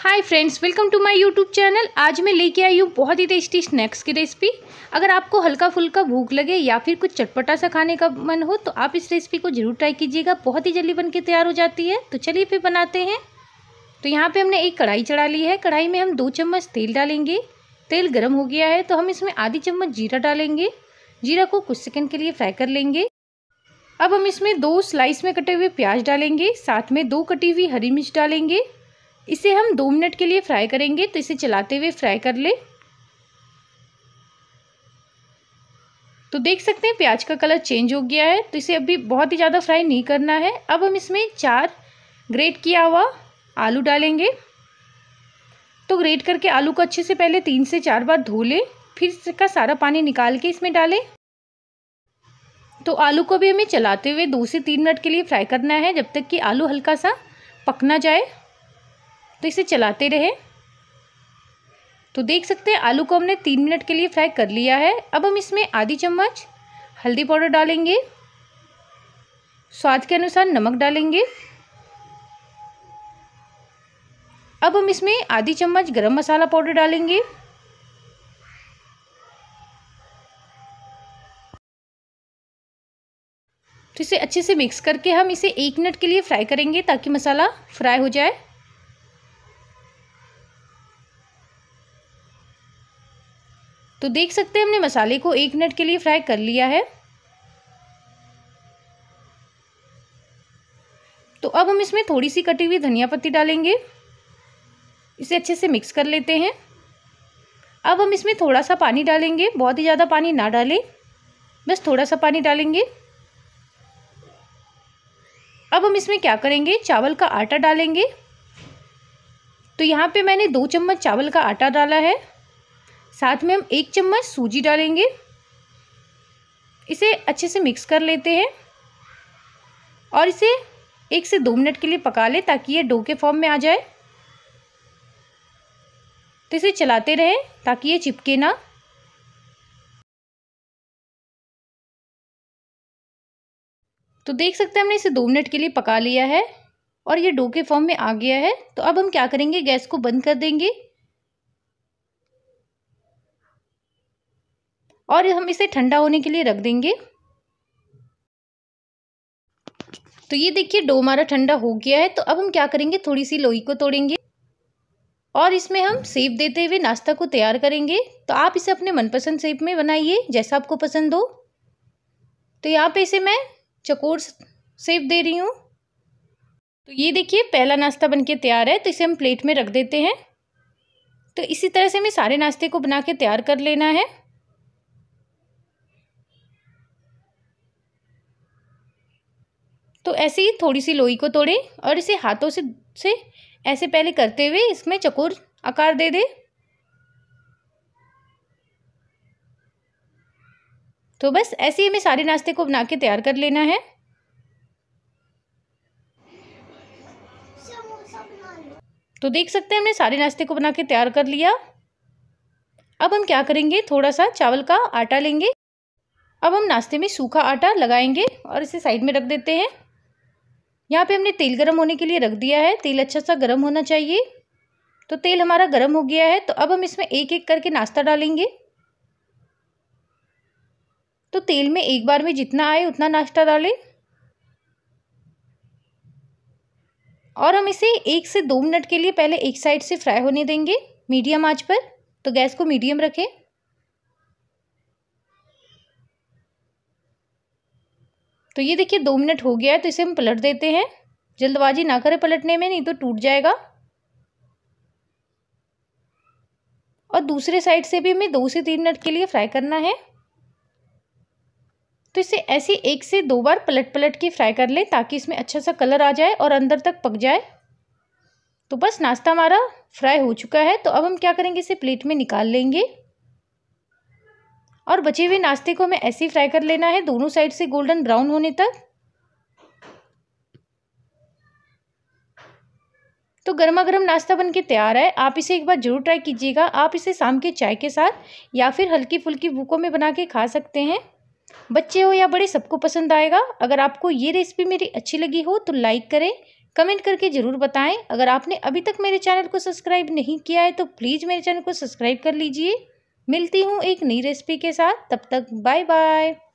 hi friends welcome to my YouTube channel आज मैं लेके आई हूँ बहुत ही टेस्टी स्नैक्स की रेसिपी अगर आपको हल्का फुल्का भूख लगे या फिर कुछ चटपटा सा खाने का मन हो तो आप इस रेसिपी को ज़रूर ट्राई कीजिएगा बहुत ही जल्दी बन के तैयार हो जाती है तो चलिए फिर बनाते हैं तो यहाँ पर हमने एक कढ़ाई चढ़ा ली है कढ़ाई में हम दो चम्मच तेल डालेंगे तेल गर्म हो गया है तो हम इसमें आधी चम्मच जीरा डालेंगे जीरा को कुछ सेकेंड के लिए फ्राई कर लेंगे अब हम इसमें दो स्लाइस में कटे हुए प्याज डालेंगे साथ में दो कटी हुई हरी मिर्च डालेंगे इसे हम दो मिनट के लिए फ्राई करेंगे तो इसे चलाते हुए फ्राई कर ले तो देख सकते हैं प्याज का कलर चेंज हो गया है तो इसे अभी बहुत ही ज़्यादा फ्राई नहीं करना है अब हम इसमें चार ग्रेट किया हुआ आलू डालेंगे तो ग्रेट करके आलू को अच्छे से पहले तीन से चार बार धो लें फिर इसका सारा पानी निकाल के इसमें डालें तो आलू को भी हमें चलाते हुए दो से तीन मिनट के लिए फ्राई करना है जब तक कि आलू हल्का सा पकना जाए तो इसे चलाते रहें तो देख सकते हैं आलू को हमने तीन मिनट के लिए फ्राई कर लिया है अब हम इसमें आधी चम्मच हल्दी पाउडर डालेंगे स्वाद के अनुसार नमक डालेंगे अब हम इसमें आधी चम्मच गरम मसाला पाउडर डालेंगे तो इसे अच्छे से मिक्स करके हम इसे एक मिनट के लिए फ्राई करेंगे ताकि मसाला फ्राई हो जाए तो देख सकते हैं हमने मसाले को एक मिनट के लिए फ्राई कर लिया है तो अब हम इसमें थोड़ी सी कटी हुई धनिया पत्ती डालेंगे इसे अच्छे से मिक्स कर लेते हैं अब हम इसमें थोड़ा सा पानी डालेंगे बहुत ही ज़्यादा पानी ना डालें बस थोड़ा सा पानी डालेंगे अब हम इसमें क्या करेंगे चावल का आटा डालेंगे तो यहाँ पे मैंने दो चम्मच चावल का आटा डाला है साथ में हम एक चम्मच सूजी डालेंगे इसे अच्छे से मिक्स कर लेते हैं और इसे एक से दो मिनट के लिए पका लें ताकि ये डो के फॉर्म में आ जाए तो इसे चलाते रहें ताकि ये चिपके ना तो देख सकते हैं हमने इसे दो मिनट के लिए पका लिया है और ये डो के फॉर्म में आ गया है तो अब हम क्या करेंगे गैस को बंद कर देंगे और हम इसे ठंडा होने के लिए रख देंगे तो ये देखिए डो हमारा ठंडा हो गया है तो अब हम क्या करेंगे थोड़ी सी लोई को तोड़ेंगे और इसमें हम सेब देते हुए नाश्ता को तैयार करेंगे तो आप इसे अपने मनपसंद सेब में बनाइए जैसा आपको पसंद हो तो यहाँ पे इसे मैं चकोर सेब दे रही हूँ तो ये देखिए पहला नाश्ता बनके तैयार है तो इसे हम प्लेट में रख देते हैं तो इसी तरह से हमें सारे नाश्ते को बना के तैयार कर लेना है तो ऐसे ही थोड़ी सी लोई को तोड़े और इसे हाथों से से ऐसे पहले करते हुए इसमें चकोर आकार दे दे तो बस ऐसे ही हमें सारे नाश्ते को बना के तैयार कर लेना है तो देख सकते हैं हमने सारे नाश्ते को बना के तैयार कर लिया अब हम क्या करेंगे थोड़ा सा चावल का आटा लेंगे अब हम नाश्ते में सूखा आटा लगाएंगे और इसे साइड में रख देते हैं यहाँ पे हमने तेल गर्म होने के लिए रख दिया है तेल अच्छा सा गर्म होना चाहिए तो तेल हमारा गर्म हो गया है तो अब हम इसमें एक एक करके नाश्ता डालेंगे तो तेल में एक बार में जितना आए उतना नाश्ता डालें और हम इसे एक से दो मिनट के लिए पहले एक साइड से फ्राई होने देंगे मीडियम आंच पर तो गैस को मीडियम रखें तो ये देखिए दो मिनट हो गया है तो इसे हम पलट देते हैं जल्दबाजी ना करें पलटने में नहीं तो टूट जाएगा और दूसरे साइड से भी हमें दो से तीन मिनट के लिए फ्राई करना है तो इसे ऐसे एक से दो बार पलट पलट के फ्राई कर लें ताकि इसमें अच्छा सा कलर आ जाए और अंदर तक पक जाए तो बस नाश्ता हमारा फ्राई हो चुका है तो अब हम क्या करेंगे इसे प्लेट में निकाल लेंगे और बचे हुए नाश्ते को हमें ऐसे ही फ्राई कर लेना है दोनों साइड से गोल्डन ब्राउन होने तक तो गर्मा गर्म नाश्ता बन के तैयार है आप इसे एक बार जरूर ट्राई कीजिएगा आप इसे शाम के चाय के साथ या फिर हल्की फुल्की भूखों में बना के खा सकते हैं बच्चे हो या बड़े सबको पसंद आएगा अगर आपको ये रेसिपी मेरी अच्छी लगी हो तो लाइक करें कमेंट करके ज़रूर बताएं अगर आपने अभी तक मेरे चैनल को सब्सक्राइब नहीं किया है तो प्लीज़ मेरे चैनल को सब्सक्राइब कर लीजिए मिलती हूँ एक नई रेसिपी के साथ तब तक बाय बाय